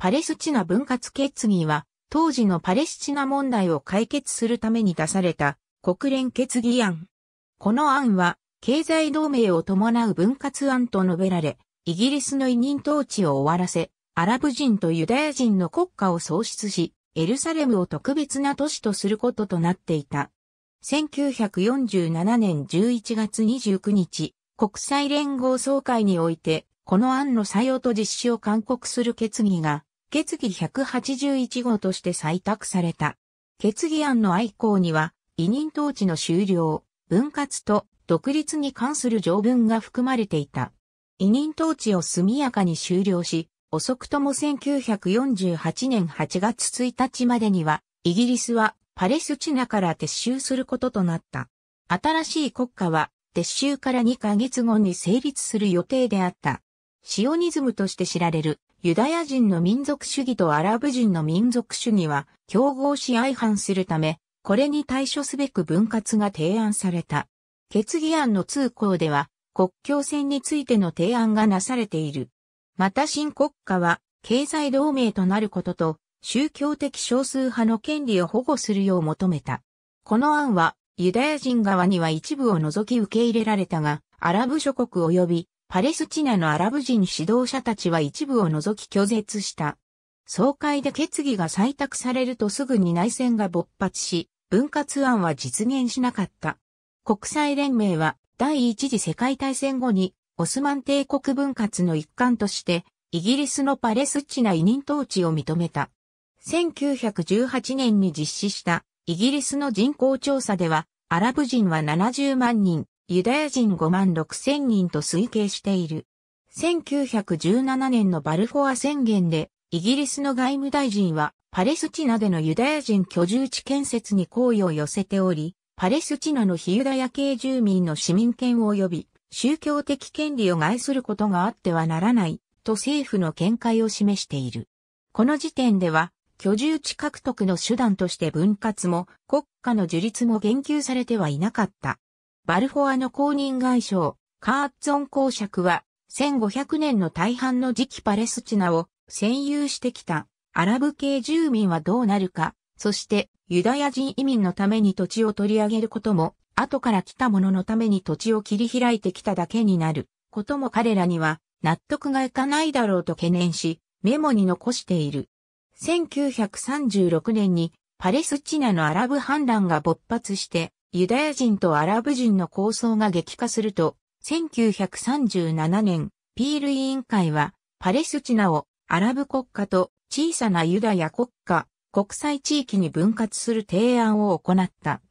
パレスチナ分割決議は、当時のパレスチナ問題を解決するために出された国連決議案。この案は、経済同盟を伴う分割案と述べられ、イギリスの委任統治を終わらせ、アラブ人とユダヤ人の国家を創出し、エルサレムを特別な都市とすることとなっていた。1947年11月29日、国際連合総会において、この案の採用と実施を勧告する決議が決議181号として採択された。決議案の愛好には、委任統治の終了、分割と独立に関する条文が含まれていた。委任統治を速やかに終了し、遅くとも1948年8月1日までには、イギリスはパレスチナから撤収することとなった。新しい国家は撤収から2ヶ月後に成立する予定であった。シオニズムとして知られるユダヤ人の民族主義とアラブ人の民族主義は競合し相反するため、これに対処すべく分割が提案された。決議案の通行では、国境線についての提案がなされている。また新国家は、経済同盟となることと、宗教的少数派の権利を保護するよう求めた。この案は、ユダヤ人側には一部を除き受け入れられたが、アラブ諸国及びパレスチナのアラブ人指導者たちは一部を除き拒絶した。総会で決議が採択されるとすぐに内戦が勃発し、分割案は実現しなかった。国際連盟は第一次世界大戦後にオスマン帝国分割の一環としてイギリスのパレスチナ委任統治を認めた。1918年に実施したイギリスの人口調査ではアラブ人は70万人、ユダヤ人5万6千人と推計している。1917年のバルフォア宣言で、イギリスの外務大臣は、パレスチナでのユダヤ人居住地建設に好意を寄せており、パレスチナの非ユダヤ系住民の市民権及び宗教的権利を害することがあってはならないと政府の見解を示している。この時点では居住地獲得の手段として分割も国家の樹立も言及されてはいなかった。バルフォアの公認外相、カーッツォン公爵は、1500年の大半の時期パレスチナを占有してきたアラブ系住民はどうなるか、そしてユダヤ人移民のために土地を取り上げることも、後から来た者のために土地を切り開いてきただけになることも彼らには納得がいかないだろうと懸念し、メモに残している。1936年にパレスチナのアラブ反乱が勃発して、ユダヤ人とアラブ人の抗争が激化すると、1937年、ピール委員会は、パレスチナをアラブ国家と小さなユダヤ国家、国際地域に分割する提案を行った。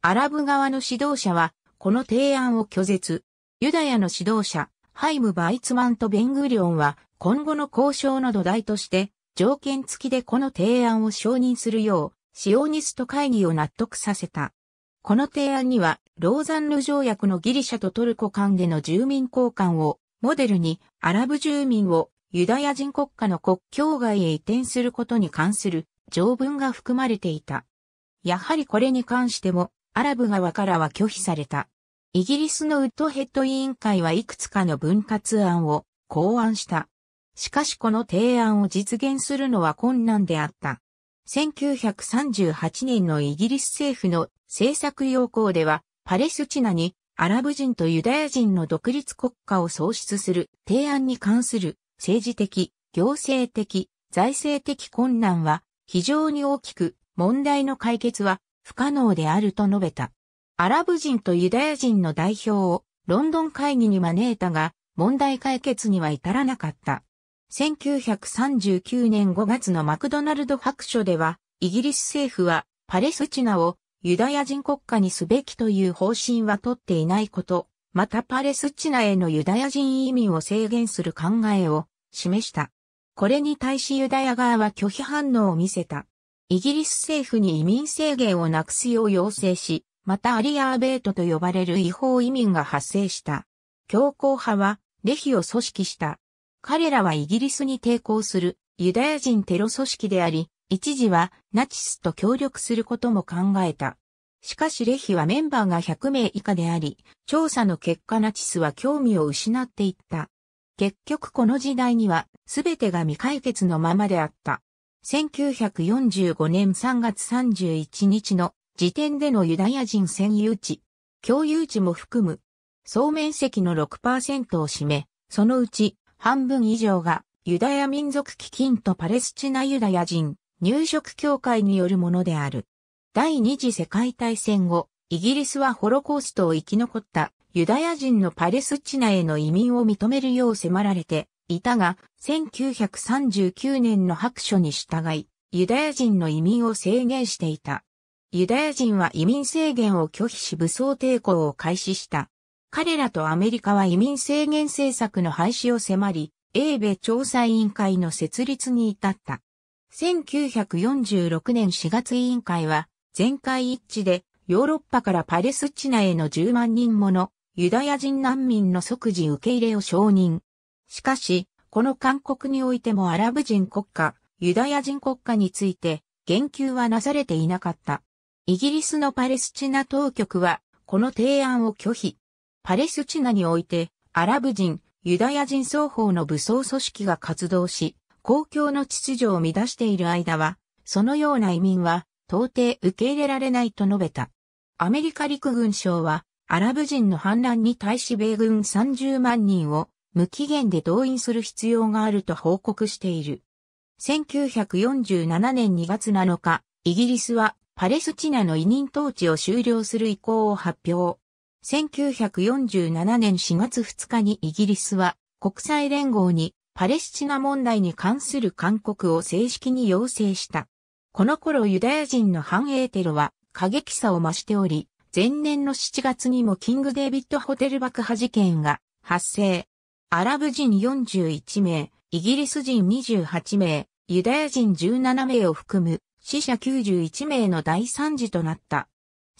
アラブ側の指導者は、この提案を拒絶。ユダヤの指導者、ハイム・バイツマンとベングリオンは、今後の交渉の土台として、条件付きでこの提案を承認するよう、シオニスト会議を納得させた。この提案には、ローザンヌ条約のギリシャとトルコ間での住民交換をモデルにアラブ住民をユダヤ人国家の国境外へ移転することに関する条文が含まれていた。やはりこれに関してもアラブ側からは拒否された。イギリスのウッドヘッド委員会はいくつかの分割案を考案した。しかしこの提案を実現するのは困難であった。1938年のイギリス政府の政策要項では、パレスチナにアラブ人とユダヤ人の独立国家を創出する提案に関する政治的、行政的、財政的困難は非常に大きく問題の解決は不可能であると述べた。アラブ人とユダヤ人の代表をロンドン会議に招いたが問題解決には至らなかった。1939年5月のマクドナルド白書では、イギリス政府はパレスチナをユダヤ人国家にすべきという方針は取っていないこと、またパレスチナへのユダヤ人移民を制限する考えを示した。これに対しユダヤ側は拒否反応を見せた。イギリス政府に移民制限をなくすよう要請し、またアリアーベートと呼ばれる違法移民が発生した。強硬派は、レヒを組織した。彼らはイギリスに抵抗するユダヤ人テロ組織であり、一時はナチスと協力することも考えた。しかしレヒはメンバーが100名以下であり、調査の結果ナチスは興味を失っていった。結局この時代には全てが未解決のままであった。1945年3月31日の時点でのユダヤ人占有地、共有地も含む、総面積の6%を占め、そのうち半分以上がユダヤ民族基金とパレスチナユダヤ人入植協会によるものである。第二次世界大戦後、イギリスはホロコーストを生き残ったユダヤ人のパレスチナへの移民を認めるよう迫られていたが、1939年の白書に従い、ユダヤ人の移民を制限していた。ユダヤ人は移民制限を拒否し武装抵抗を開始した。彼らとアメリカは移民制限政策の廃止を迫り、英米調査委員会の設立に至った。1946年4月委員会は、全会一致で、ヨーロッパからパレスチナへの10万人ものユダヤ人難民の即時受け入れを承認。しかし、この勧告においてもアラブ人国家、ユダヤ人国家について言及はなされていなかった。イギリスのパレスチナ当局はこの提案を拒否。パレスチナにおいて、アラブ人、ユダヤ人双方の武装組織が活動し、公共の秩序を乱している間は、そのような移民は、到底受け入れられないと述べた。アメリカ陸軍省は、アラブ人の反乱に対し米軍30万人を無期限で動員する必要があると報告している。1947年2月7日、イギリスはパレスチナの委任統治を終了する意向を発表。1947年4月2日にイギリスは国際連合にパレスチナ問題に関する勧告を正式に要請した。この頃ユダヤ人の反栄テロは過激さを増しており、前年の7月にもキングデイビッドホテル爆破事件が発生。アラブ人41名、イギリス人28名、ユダヤ人17名を含む死者91名の大惨事となった。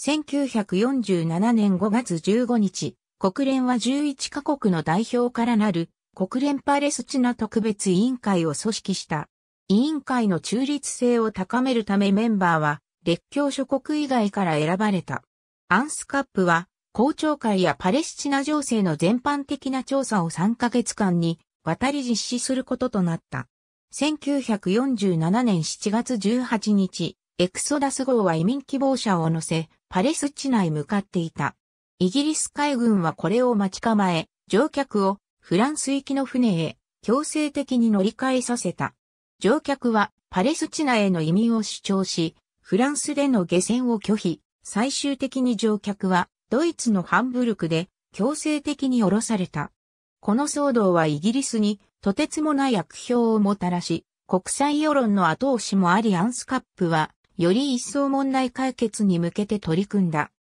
1947年5月15日、国連は11カ国の代表からなる国連パレスチナ特別委員会を組織した。委員会の中立性を高めるためメンバーは列強諸国以外から選ばれた。アンスカップは公聴会やパレスチナ情勢の全般的な調査を3ヶ月間に渡り実施することとなった。1947年7月18日、エクソダス号は移民希望者を乗せ、パレスチナへ向かっていた。イギリス海軍はこれを待ち構え、乗客をフランス行きの船へ強制的に乗り換えさせた。乗客はパレスチナへの移民を主張し、フランスでの下船を拒否、最終的に乗客はドイツのハンブルクで強制的に降ろされた。この騒動はイギリスにとてつもない悪評をもたらし、国際世論の後押しもありアンスカップはより一層問題解決に向けて取り組んだ。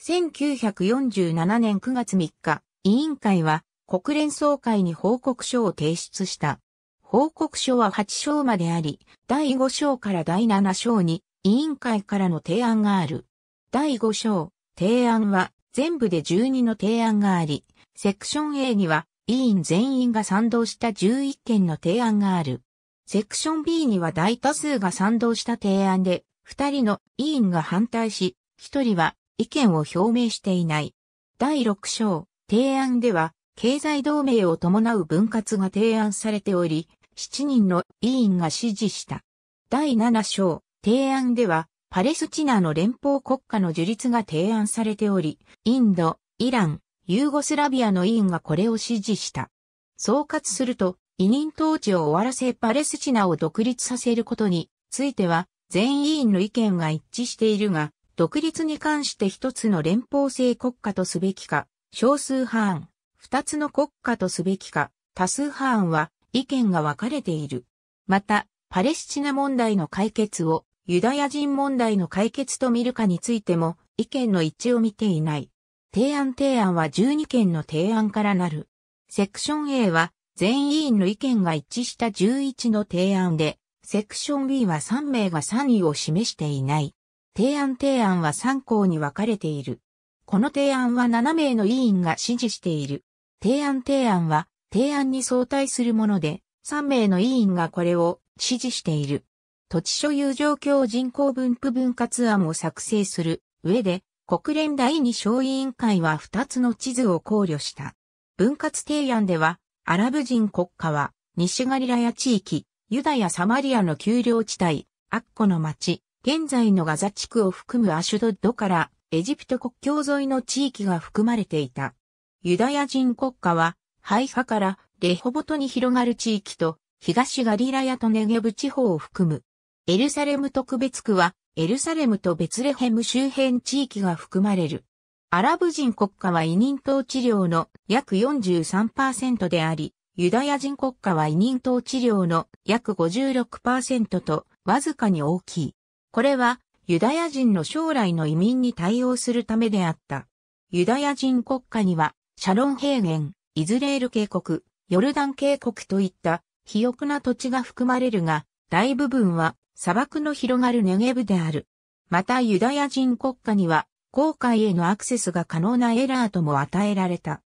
1947年9月3日、委員会は国連総会に報告書を提出した。報告書は8章まであり、第5章から第7章に委員会からの提案がある。第5章、提案は全部で12の提案があり、セクション A には委員全員が賛同した11件の提案がある。セクション B には大多数が賛同した提案で二人の委員が反対し、一人は意見を表明していない。第六章、提案では、経済同盟を伴う分割が提案されており、7人の委員が支持した。第7章、提案では、パレスチナの連邦国家の樹立が提案されており、インド、イラン、ユーゴスラビアの委員がこれを支持した。総括すると、委任統治を終わらせパレスチナを独立させることについては、全委員の意見が一致しているが、独立に関して一つの連邦制国家とすべきか、少数派案、二つの国家とすべきか、多数派案は意見が分かれている。また、パレスチナ問題の解決をユダヤ人問題の解決と見るかについても意見の一致を見ていない。提案提案は12件の提案からなる。セクション A は全委員の意見が一致した11の提案で、セクション B は3名が3位を示していない。提案提案は3項に分かれている。この提案は7名の委員が支持している。提案提案は提案に相対するもので、3名の委員がこれを支持している。土地所有状況人口分布分割案を作成する上で、国連第2小委員会は2つの地図を考慮した。分割提案では、アラブ人国家は西ガリラヤ地域、ユダヤ・サマリアの丘陵地帯、アッコの町、現在のガザ地区を含むアシュドッドからエジプト国境沿いの地域が含まれていた。ユダヤ人国家は、ハイファからレホボトに広がる地域と、東ガリラヤとネゲブ地方を含む。エルサレム特別区は、エルサレムとベツレヘム周辺地域が含まれる。アラブ人国家は委任統治領の約43%であり、ユダヤ人国家は委任統治量の約56%とわずかに大きい。これはユダヤ人の将来の移民に対応するためであった。ユダヤ人国家にはシャロン平原、イズレール渓谷、ヨルダン渓谷といった肥沃な土地が含まれるが、大部分は砂漠の広がるネゲブである。またユダヤ人国家には、航海へのアクセスが可能なエラーとも与えられた。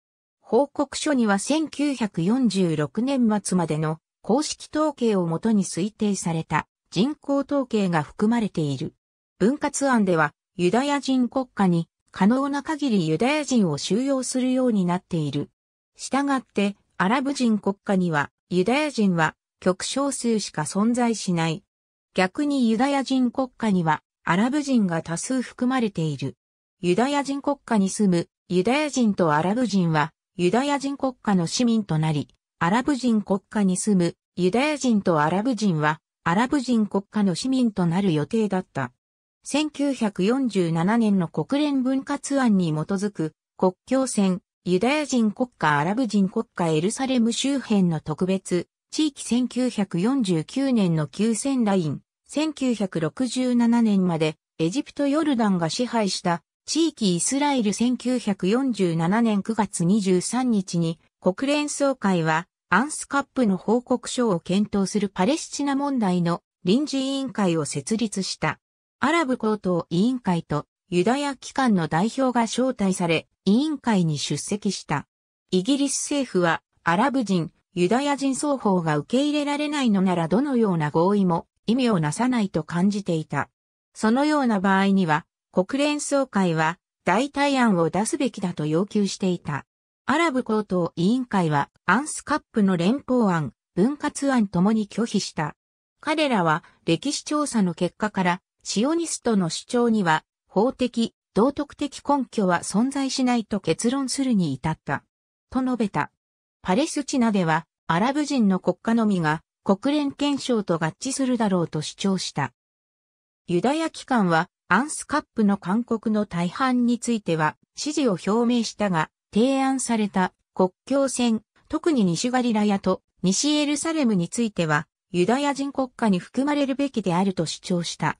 報告書には1946年末までの公式統計をもとに推定された人口統計が含まれている。分割案ではユダヤ人国家に可能な限りユダヤ人を収容するようになっている。従ってアラブ人国家にはユダヤ人は極少数しか存在しない。逆にユダヤ人国家にはアラブ人が多数含まれている。ユダヤ人国家に住むユダヤ人とアラブ人はユダヤ人国家の市民となり、アラブ人国家に住むユダヤ人とアラブ人は、アラブ人国家の市民となる予定だった。1947年の国連分割案に基づく国境線、ユダヤ人国家アラブ人国家エルサレム周辺の特別、地域1949年の急戦ライン、1967年までエジプトヨルダンが支配した地域イスラエル1947年9月23日に国連総会はアンスカップの報告書を検討するパレスチナ問題の臨時委員会を設立した。アラブ高等委員会とユダヤ機関の代表が招待され、委員会に出席した。イギリス政府はアラブ人、ユダヤ人双方が受け入れられないのならどのような合意も意味をなさないと感じていた。そのような場合には国連総会は代替案を出すべきだと要求していた。アラブ高等委員会はアンスカップの連邦案、分割案ともに拒否した。彼らは歴史調査の結果からシオニストの主張には法的、道徳的根拠は存在しないと結論するに至った。と述べた。パレスチナではアラブ人の国家のみが国連憲章と合致するだろうと主張した。ユダヤ機関はアンスカップの勧告の大半については支持を表明したが、提案された国境線、特に西ガリラヤと西エルサレムについては、ユダヤ人国家に含まれるべきであると主張した。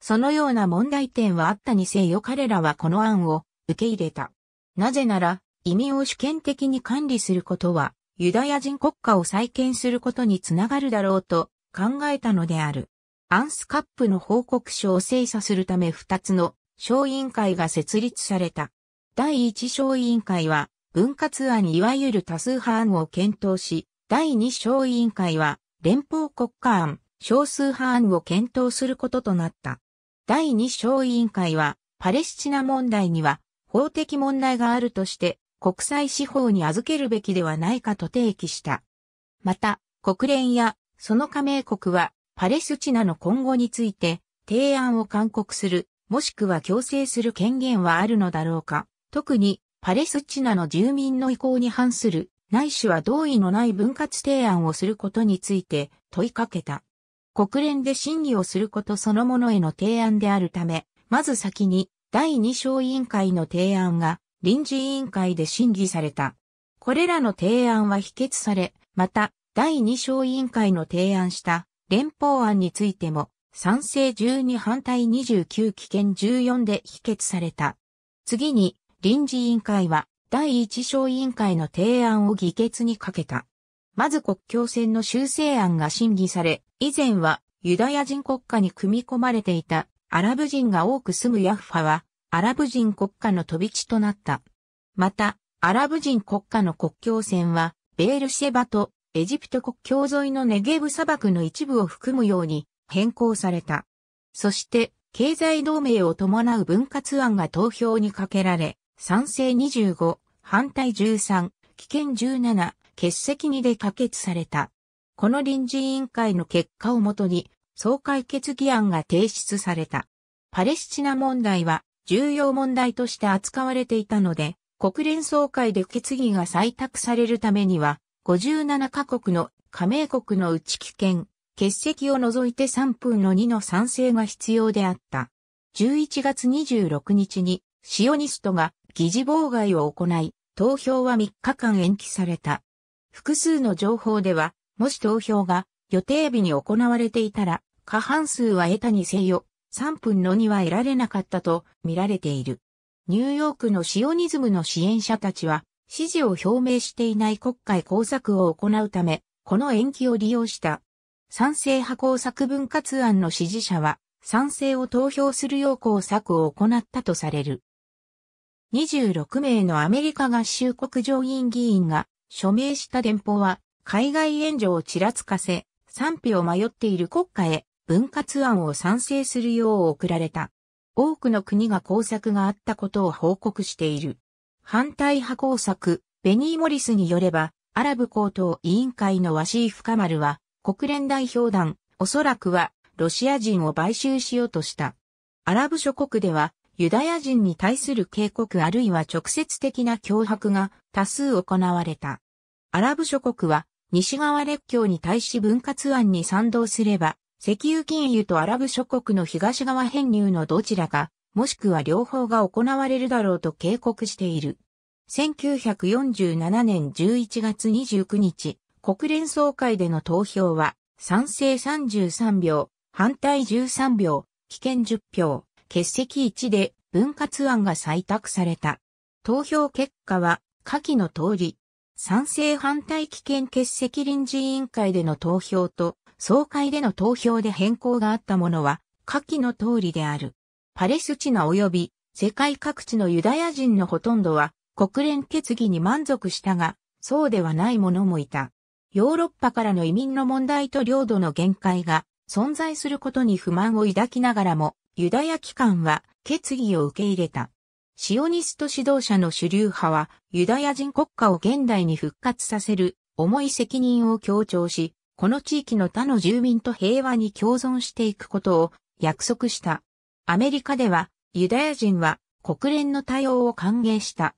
そのような問題点はあったにせよ彼らはこの案を受け入れた。なぜなら、移民を主権的に管理することは、ユダヤ人国家を再建することにつながるだろうと考えたのである。アンスカップの報告書を精査するため2つの小委員会が設立された。第1小委員会は分割案いわゆる多数派案を検討し、第2小委員会は連邦国家案少数派案を検討することとなった。第2小委員会はパレスチナ問題には法的問題があるとして国際司法に預けるべきではないかと提起した。また、国連やその加盟国はパレスチナの今後について提案を勧告する、もしくは強制する権限はあるのだろうか。特にパレスチナの住民の意向に反する、ないしは同意のない分割提案をすることについて問いかけた。国連で審議をすることそのものへの提案であるため、まず先に第2小委員会の提案が臨時委員会で審議された。これらの提案は否決され、また第2小委員会の提案した連邦案についても、賛成12反対29危険14で否決された。次に、臨時委員会は、第一小委員会の提案を議決にかけた。まず国境線の修正案が審議され、以前はユダヤ人国家に組み込まれていたアラブ人が多く住むヤッファはアラブ人国家の飛び地となった。また、アラブ人国家の国境線はベールシェバとエジプト国境沿いのネゲブ砂漠の一部を含むように変更された。そして、経済同盟を伴う分割案が投票にかけられ、賛成25、反対13、危険17、欠席2で可決された。この臨時委員会の結果をもとに、総会決議案が提出された。パレスチナ問題は重要問題として扱われていたので、国連総会で決議が採択されるためには、57カ国の加盟国の内危険、欠席を除いて3分の2の賛成が必要であった。11月26日にシオニストが議事妨害を行い、投票は3日間延期された。複数の情報では、もし投票が予定日に行われていたら、過半数は得たにせよ、3分の2は得られなかったと見られている。ニューヨークのシオニズムの支援者たちは、支持を表明していない国会工作を行うため、この延期を利用した。賛成派工作分割案の支持者は、賛成を投票するよう工作を行ったとされる。26名のアメリカ合衆国上院議員が署名した電報は、海外援助をちらつかせ、賛否を迷っている国家へ分割案を賛成するよう送られた。多くの国が工作があったことを報告している。反対派工作、ベニー・モリスによれば、アラブ高等委員会のワシーフ・カマルは、国連代表団、おそらくは、ロシア人を買収しようとした。アラブ諸国では、ユダヤ人に対する警告あるいは直接的な脅迫が多数行われた。アラブ諸国は、西側列強に対し分割案に賛同すれば、石油金融とアラブ諸国の東側編入のどちらかもしくは両方が行われるだろうと警告している。1947年11月29日、国連総会での投票は、賛成33票、反対13票、危険10票、欠席1で分割案が採択された。投票結果は、下記の通り、賛成反対危険欠席臨時委員会での投票と、総会での投票で変更があったものは、下記の通りである。パレスチナ及び世界各地のユダヤ人のほとんどは国連決議に満足したが、そうではない者もいた。ヨーロッパからの移民の問題と領土の限界が存在することに不満を抱きながらも、ユダヤ機関は決議を受け入れた。シオニスト指導者の主流派は、ユダヤ人国家を現代に復活させる重い責任を強調し、この地域の他の住民と平和に共存していくことを約束した。アメリカではユダヤ人は国連の対応を歓迎した。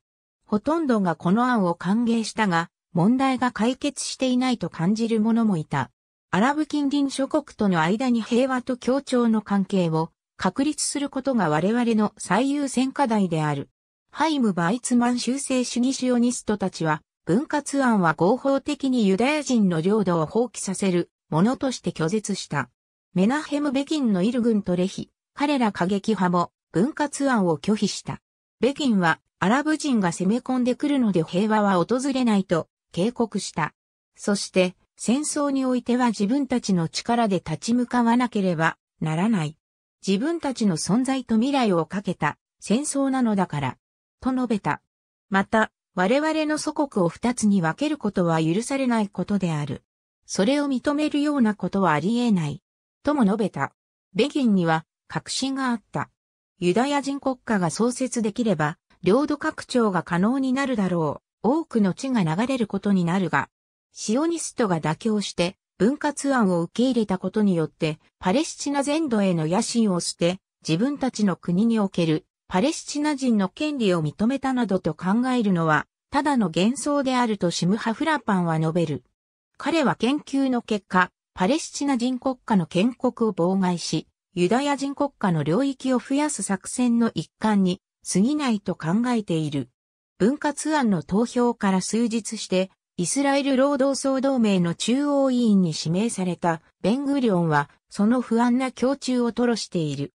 ほとんどがこの案を歓迎したが、問題が解決していないと感じる者もいた。アラブ近隣諸国との間に平和と協調の関係を確立することが我々の最優先課題である。ハイム・バイツマン修正主義シオニストたちは、分割案は合法的にユダヤ人の領土を放棄させるものとして拒絶した。メナヘム・ベキンのイル軍とレヒ、彼ら過激派も分割案を拒否した。北京はアラブ人が攻め込んでくるので平和は訪れないと警告した。そして戦争においては自分たちの力で立ち向かわなければならない。自分たちの存在と未来をかけた戦争なのだから、と述べた。また、我々の祖国を二つに分けることは許されないことである。それを認めるようなことはあり得ない。とも述べた。北京には確信があった。ユダヤ人国家が創設できれば、領土拡張が可能になるだろう。多くの地が流れることになるが、シオニストが妥協して分割案を受け入れたことによって、パレスチナ全土への野心を捨て、自分たちの国におけるパレスチナ人の権利を認めたなどと考えるのは、ただの幻想であるとシム・ハフラパンは述べる。彼は研究の結果、パレスチナ人国家の建国を妨害し、ユダヤ人国家の領域を増やす作戦の一環に過ぎないと考えている。分割案の投票から数日して、イスラエル労働総同盟の中央委員に指名されたベングリオンは、その不安な胸中を吐露している。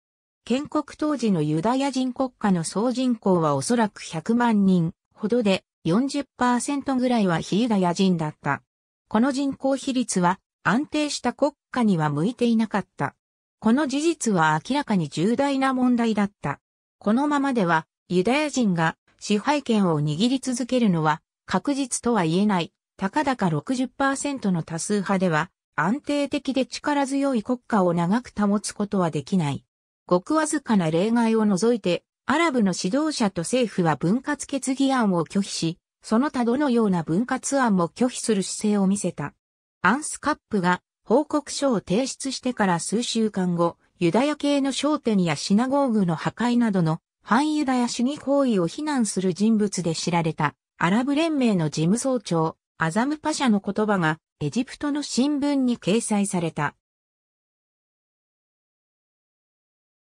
建国当時のユダヤ人国家の総人口はおそらく100万人ほどで40%ぐらいは非ユダヤ人だった。この人口比率は安定した国家には向いていなかった。この事実は明らかに重大な問題だった。このままでは、ユダヤ人が支配権を握り続けるのは確実とは言えない、たかだか60%の多数派では、安定的で力強い国家を長く保つことはできない。ごくわずかな例外を除いて、アラブの指導者と政府は分割決議案を拒否し、その他どのような分割案も拒否する姿勢を見せた。アンスカップが報告書を提出してから数週間後、ユダヤ系の商店やシナゴーグの破壊などの反ユダヤ主義行為を非難する人物で知られたアラブ連盟の事務総長、アザムパシャの言葉がエジプトの新聞に掲載された。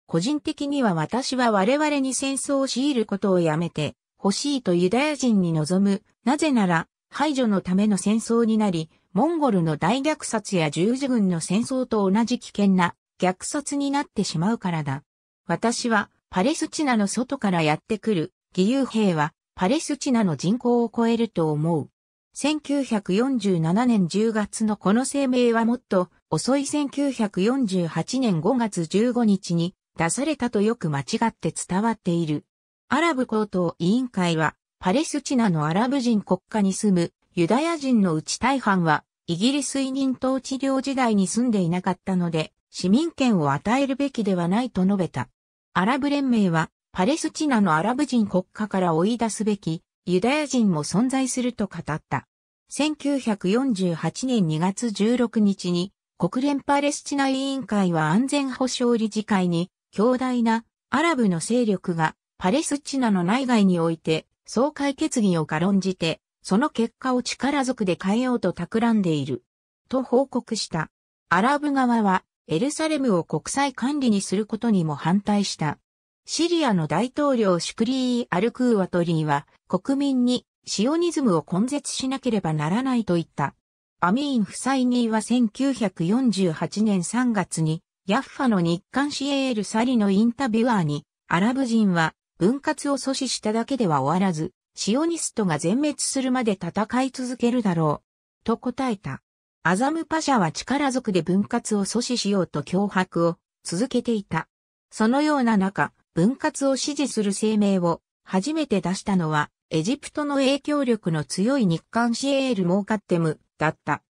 個人的には私は我々に戦争を強いることをやめて欲しいとユダヤ人に望む。なぜなら排除のための戦争になり、モンゴルの大虐殺や十字軍の戦争と同じ危険な虐殺になってしまうからだ。私はパレスチナの外からやってくる義勇兵はパレスチナの人口を超えると思う。1947年10月のこの声明はもっと遅い1948年5月15日に出されたとよく間違って伝わっている。アラブ高等委員会はパレスチナのアラブ人国家に住むユダヤ人のうち大半は、イギリス委任統治領時代に住んでいなかったので、市民権を与えるべきではないと述べた。アラブ連盟は、パレスチナのアラブ人国家から追い出すべき、ユダヤ人も存在すると語った。1948年2月16日に、国連パレスチナ委員会は安全保障理事会に、強大なアラブの勢力がパレスチナの内外において、総会決議を軽んじて、その結果を力ずくで変えようと企んでいる。と報告した。アラブ側はエルサレムを国際管理にすることにも反対した。シリアの大統領シュクリー・アルクーワトリーは国民にシオニズムを根絶しなければならないと言った。アミーン・フサイニーは1948年3月にヤッファの日刊シエール・サリのインタビュアーにアラブ人は分割を阻止しただけでは終わらずシオニストが全滅するまで戦い続けるだろう。と答えた。アザムパシャは力ずくで分割を阻止しようと脅迫を続けていた。そのような中、分割を支持する声明を初めて出したのは、エジプトの影響力の強い日韓シエール・モーカッテムだった。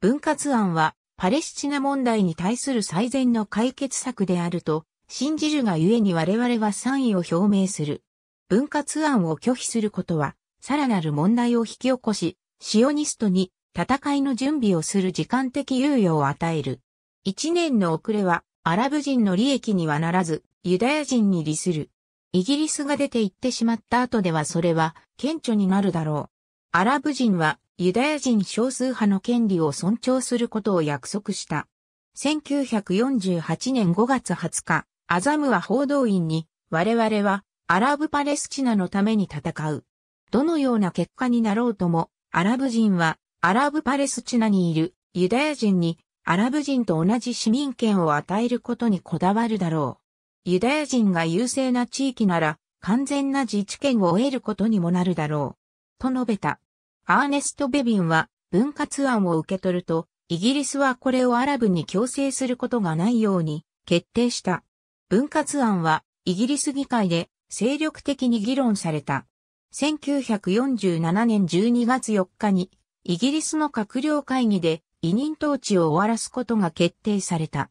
分割案は、パレスチナ問題に対する最善の解決策であると、信じるがゆえに我々は賛意を表明する。分割案を拒否することは、さらなる問題を引き起こし、シオニストに戦いの準備をする時間的猶予を与える。一年の遅れは、アラブ人の利益にはならず、ユダヤ人に利する。イギリスが出て行ってしまった後ではそれは顕著になるだろう。アラブ人はユダヤ人少数派の権利を尊重することを約束した。1948年5月20日、アザムは報道員に、我々はアラブパレスチナのために戦う。どのような結果になろうとも、アラブ人は、アラブパレスチナにいるユダヤ人に、アラブ人と同じ市民権を与えることにこだわるだろう。ユダヤ人が優勢な地域なら、完全な自治権を得ることにもなるだろう。と述べた。アーネスト・ベビンは、分割案を受け取ると、イギリスはこれをアラブに強制することがないように決定した。分割案はイギリス議会で精力的に議論された。1947年12月4日に、イギリスの閣僚会議で委任統治を終わらすことが決定された。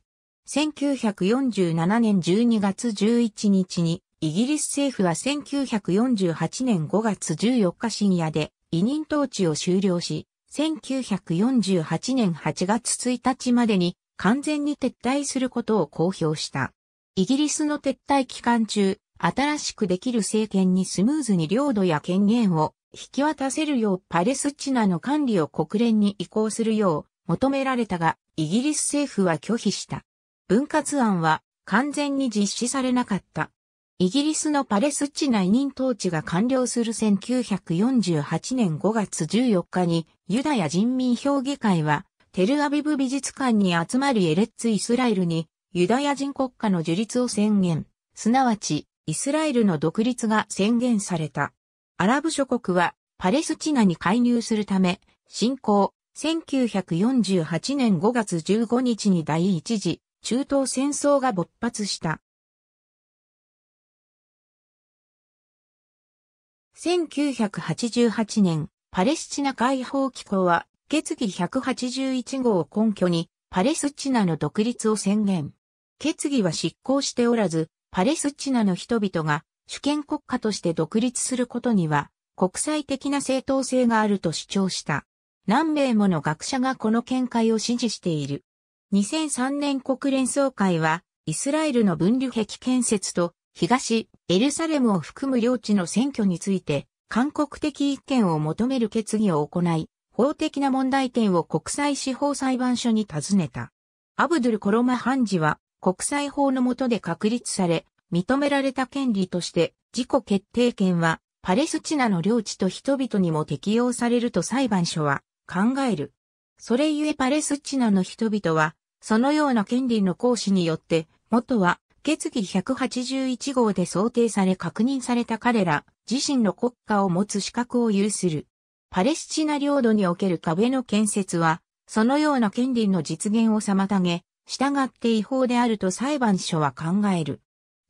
1947年12月11日に、イギリス政府は1948年5月14日深夜で委任統治を終了し、1948年8月1日までに完全に撤退することを公表した。イギリスの撤退期間中、新しくできる政権にスムーズに領土や権限を引き渡せるようパレスチナの管理を国連に移行するよう求められたが、イギリス政府は拒否した。分割案は完全に実施されなかった。イギリスのパレスチナ委任統治が完了する1948年5月14日にユダヤ人民評議会はテルアビブ美術館に集まるエレッツイスラエルにユダヤ人国家の樹立を宣言、すなわちイスラエルの独立が宣言された。アラブ諸国はパレスチナに介入するため、侵攻、1948年5月15日に第一次中東戦争が勃発した。1988年、パレスチナ解放機構は、決議181号を根拠に、パレスチナの独立を宣言。決議は執行しておらず、パレスチナの人々が主権国家として独立することには国際的な正当性があると主張した。何名もの学者がこの見解を支持している。2003年国連総会はイスラエルの分離壁建設と東エルサレムを含む領地の選挙について韓国的意見を求める決議を行い、法的な問題点を国際司法裁判所に尋ねた。アブドゥル・コロマ判事は国際法の下で確立され、認められた権利として、自己決定権は、パレスチナの領地と人々にも適用されると裁判所は考える。それゆえパレスチナの人々は、そのような権利の行使によって、元は、決議181号で想定され確認された彼ら自身の国家を持つ資格を有する。パレスチナ領土における壁の建設は、そのような権利の実現を妨げ、従って違法であると裁判所は考える。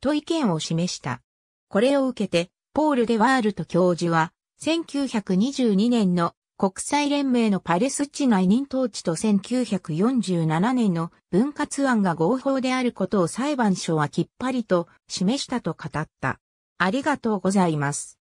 と意見を示した。これを受けて、ポール・デ・ワールト教授は、1922年の国際連盟のパレスチナ委任統治と1947年の分割案が合法であることを裁判所はきっぱりと示したと語った。ありがとうございます。